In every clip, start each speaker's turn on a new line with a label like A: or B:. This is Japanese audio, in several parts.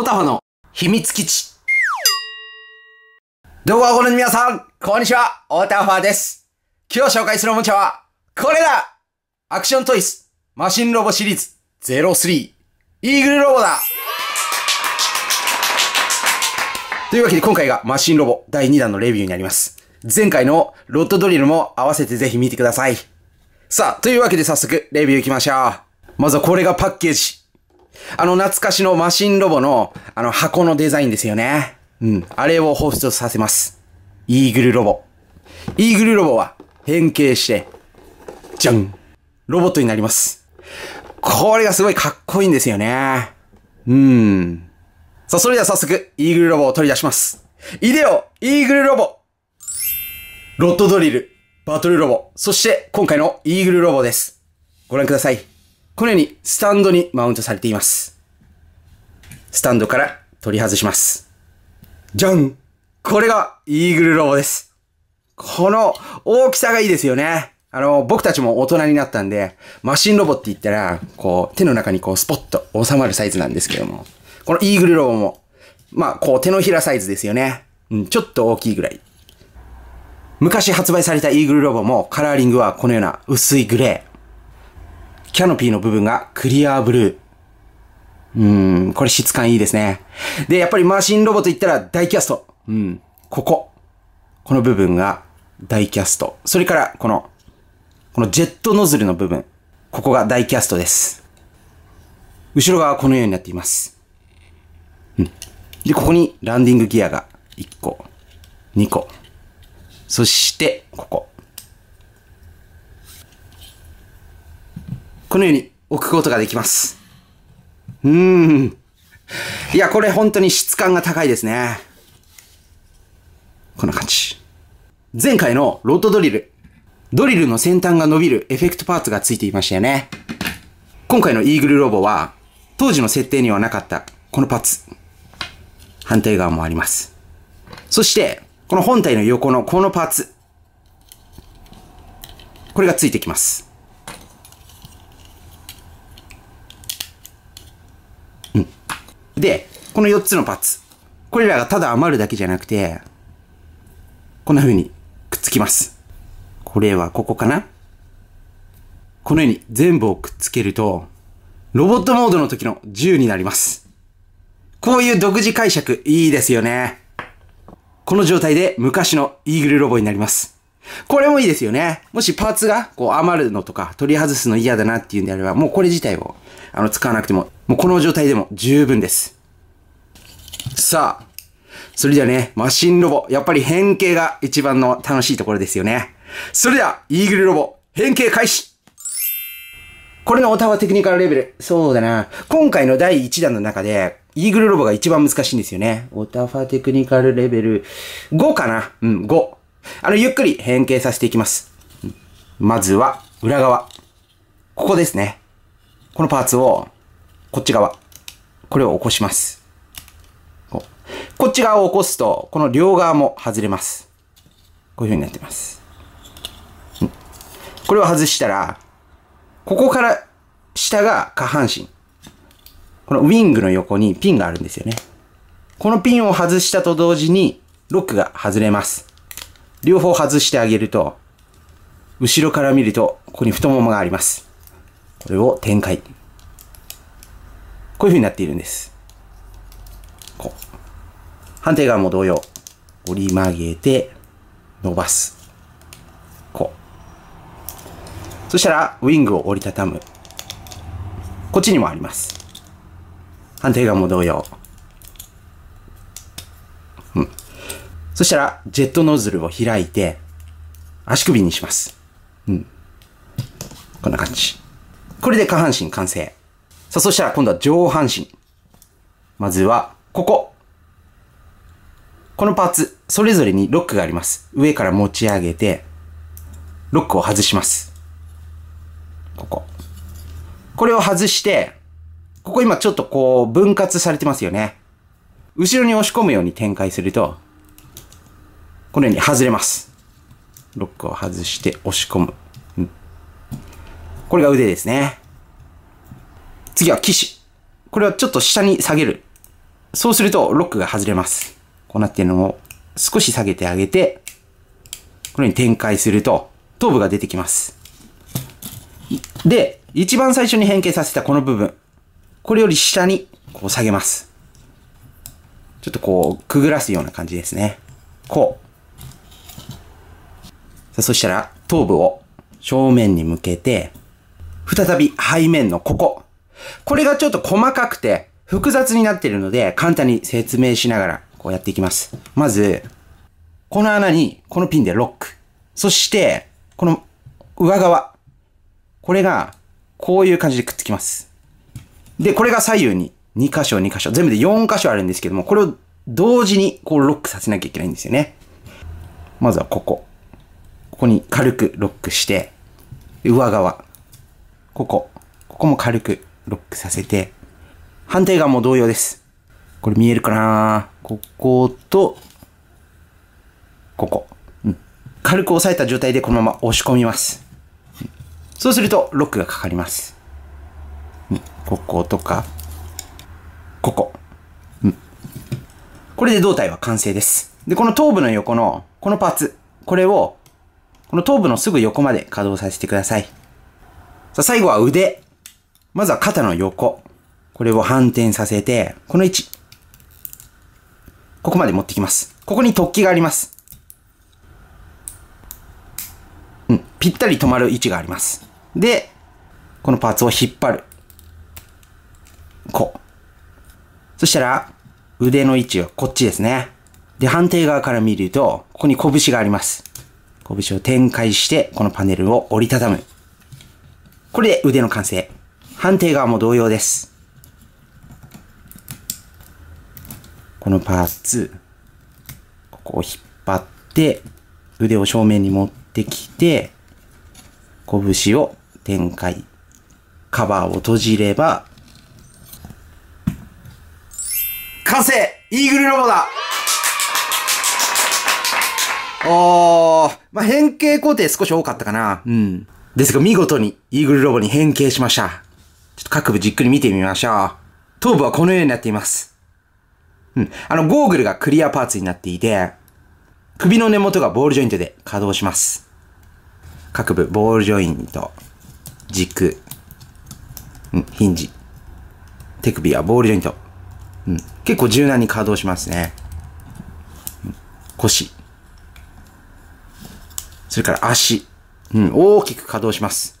A: オタファの秘密基地。動画をご覧の皆さん、こんにちは、オタファです。今日紹介するおもちゃは、これだアクショントイス、マシンロボシリーズ03、イーグルロボだというわけで今回がマシンロボ第2弾のレビューになります。前回のロッドドリルも合わせてぜひ見てください。さあ、というわけで早速レビュー行きましょう。まずはこれがパッケージ。あの懐かしのマシンロボのあの箱のデザインですよね。うん。あれを放出させます。イーグルロボ。イーグルロボは変形して、じゃんロボットになります。これがすごいかっこいいんですよね。うん。さあ、それでは早速、イーグルロボを取り出します。いでよイーグルロボ。ロッドドリル、バトルロボ、そして今回のイーグルロボです。ご覧ください。このようにスタンドにマウントされています。スタンドから取り外します。じゃんこれがイーグルロボです。この大きさがいいですよね。あの、僕たちも大人になったんで、マシンロボって言ったら、こう、手の中にこう、スポッと収まるサイズなんですけども、このイーグルロボも、まあ、こう、手のひらサイズですよね。うん、ちょっと大きいぐらい。昔発売されたイーグルロボも、カラーリングはこのような薄いグレー。キャノピーの部分がクリアブルー。うーん、これ質感いいですね。で、やっぱりマシンロボと言ったらダイキャスト。うん、ここ。この部分がダイキャスト。それから、この、このジェットノズルの部分。ここがダイキャストです。後ろ側はこのようになっています。うん。で、ここにランディングギアが1個、2個。そして、ここ。このように置くことができます。うーん。いや、これ本当に質感が高いですね。こんな感じ。前回のロッドドリル。ドリルの先端が伸びるエフェクトパーツがついていましたよね。今回のイーグルロボは、当時の設定にはなかったこのパーツ。反対側もあります。そして、この本体の横のこのパーツ。これがついてきます。で、この4つのパーツ。これらがただ余るだけじゃなくて、こんな風にくっつきます。これはここかなこのように全部をくっつけると、ロボットモードの時の銃になります。こういう独自解釈いいですよね。この状態で昔のイーグルロボになります。これもいいですよね。もしパーツがこう余るのとか取り外すの嫌だなっていうんであれば、もうこれ自体をあの使わなくてももうこの状態でも十分です。さあ、それではね、マシンロボ、やっぱり変形が一番の楽しいところですよね。それでは、イーグルロボ、変形開始これのオタワテクニカルレベル。そうだな。今回の第1弾の中で、イーグルロボが一番難しいんですよね。オタファテクニカルレベル5かなうん、5。あの、ゆっくり変形させていきます。まずは、裏側。ここですね。このパーツを、こっち側。これを起こします。こっち側を起こすと、この両側も外れます。こういう風になってます。これを外したら、ここから下が下半身。このウィングの横にピンがあるんですよね。このピンを外したと同時に、ロックが外れます。両方外してあげると、後ろから見ると、ここに太ももがあります。これを展開。こういう風になっているんです。こう。反対側も同様。折り曲げて、伸ばす。こう。そしたら、ウィングを折りたたむ。こっちにもあります。反対側も同様。うん。そしたら、ジェットノズルを開いて、足首にします。うん。こんな感じ。これで下半身完成。さあ、そしたら今度は上半身。まずは、ここ。このパーツ、それぞれにロックがあります。上から持ち上げて、ロックを外します。ここ。これを外して、ここ今ちょっとこう分割されてますよね。後ろに押し込むように展開すると、このように外れます。ロックを外して押し込む。これが腕ですね。次は騎士。これはちょっと下に下げる。そうすると、ロックが外れます。こうなってるのを少し下げてあげて、このように展開すると、頭部が出てきます。で、一番最初に変形させたこの部分。これより下に、こう下げます。ちょっとこう、くぐらすような感じですね。こう。さあ、そしたら、頭部を正面に向けて、再び背面のここ、これがちょっと細かくて複雑になっているので、簡単に説明しながらこうやっていきます。まず、この穴にこのピンでロック。そして、この上側。これが、こういう感じでくっつきます。で、これが左右に2箇所、2箇所、全部で4箇所あるんですけども、これを同時にこうロックさせなきゃいけないんですよね。まずはここ。ここに軽くロックして、上側。ここ。ここも軽くロックさせて、反対側も同様です。これ見えるかなここと、ここ、うん。軽く押さえた状態でこのまま押し込みます。そうすると、ロックがかかります。うん、こことか、ここ。うん。これで胴体は完成です。で、この頭部の横の、このパーツ、これを、この頭部のすぐ横まで稼働させてください。さあ、最後は腕。まずは肩の横。これを反転させて、この位置。ここまで持ってきます。ここに突起があります。うん。ぴったり止まる位置があります。で、このパーツを引っ張る。こう。そしたら、腕の位置はこっちですね。で、反対側から見ると、ここに拳があります。拳を展開して、このパネルを折りたたむ。これで腕の完成。判定側も同様です。このパーツ、ここを引っ張って、腕を正面に持ってきて、拳を展開。カバーを閉じれば、完成イーグルロボだおー、まあ、変形工程少し多かったかな。うん。ですが見事にイーグルロボに変形しました。ちょっと各部じっくり見てみましょう。頭部はこのようになっています。うん。あの、ゴーグルがクリアパーツになっていて、首の根元がボールジョイントで稼働します。各部、ボールジョイント、軸、うん、ヒンジ、手首はボールジョイント。うん。結構柔軟に稼働しますね。うん、腰。それから足。うん、大きく稼働します。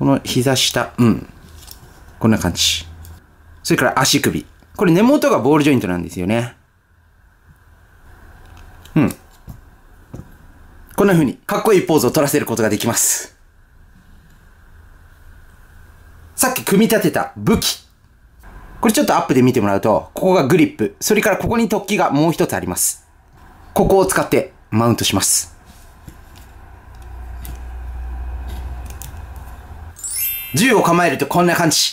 A: この膝下、うん。こんな感じ。それから足首。これ根元がボールジョイントなんですよね。うん。こんな風に、かっこいいポーズを取らせることができます。さっき組み立てた武器。これちょっとアップで見てもらうと、ここがグリップ。それからここに突起がもう一つあります。ここを使ってマウントします。銃を構えるとこんな感じ。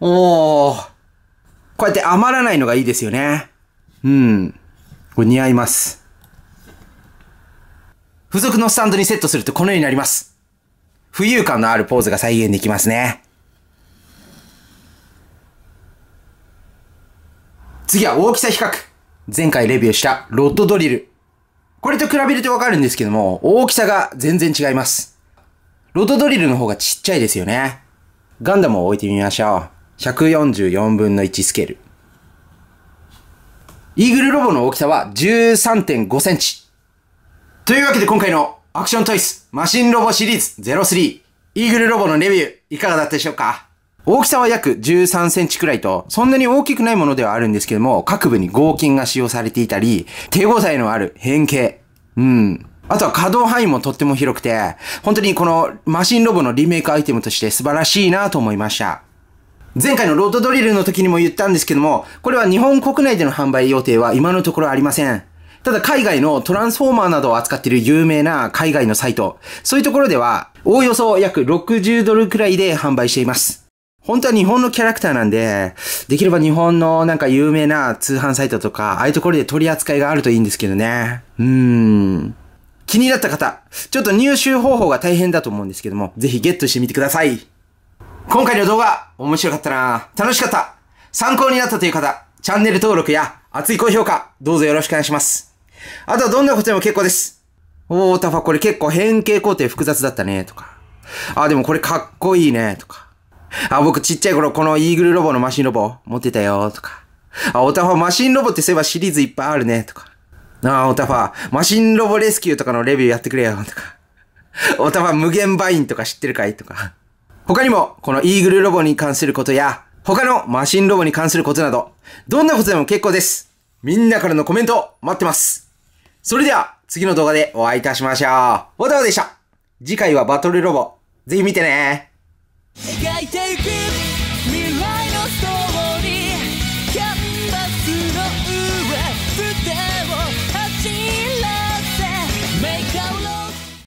A: おー。こうやって余らないのがいいですよね。うん。これ似合います。付属のスタンドにセットするとこのようになります。浮遊感のあるポーズが再現できますね。次は大きさ比較。前回レビューしたロッドドリル。これと比べるとわかるんですけども、大きさが全然違います。ロトドリルの方がちっちゃいですよね。ガンダムを置いてみましょう。144分の1スケール。イーグルロボの大きさは13.5センチ。というわけで今回のアクショントイスマシンロボシリーズ03イーグルロボのレビューいかがだったでしょうか大きさは約13センチくらいと、そんなに大きくないものではあるんですけども、各部に合金が使用されていたり、手応えのある変形。うん。あとは可動範囲もとっても広くて、本当にこのマシンロボのリメイクアイテムとして素晴らしいなと思いました。前回のロードドリルの時にも言ったんですけども、これは日本国内での販売予定は今のところありません。ただ海外のトランスフォーマーなどを扱っている有名な海外のサイト、そういうところでは、おおよそ約60ドルくらいで販売しています。本当は日本のキャラクターなんで、できれば日本のなんか有名な通販サイトとか、ああいうところで取り扱いがあるといいんですけどね。うーん。気になった方、ちょっと入手方法が大変だと思うんですけども、ぜひゲットしてみてください。今回の動画、面白かったな楽しかった参考になったという方、チャンネル登録や熱い高評価、どうぞよろしくお願いします。あとはどんなことでも結構です。おー、タファこれ結構変形工程複雑だったね、とか。あ、でもこれかっこいいね、とか。あ、僕ちっちゃい頃このイーグルロボのマシンロボ持ってたよ、とか。あ、オタファマシンロボってそういえばシリーズいっぱいあるね、とか。なあ、おファマシンロボレスキューとかのレビューやってくれよ、とか。オタファ無限バインとか知ってるかいとか。他にも、このイーグルロボに関することや、他のマシンロボに関することなど、どんなことでも結構です。みんなからのコメント待ってます。それでは、次の動画でお会いいたしましょう。おたばでした。次回はバトルロボ。ぜひ見てね。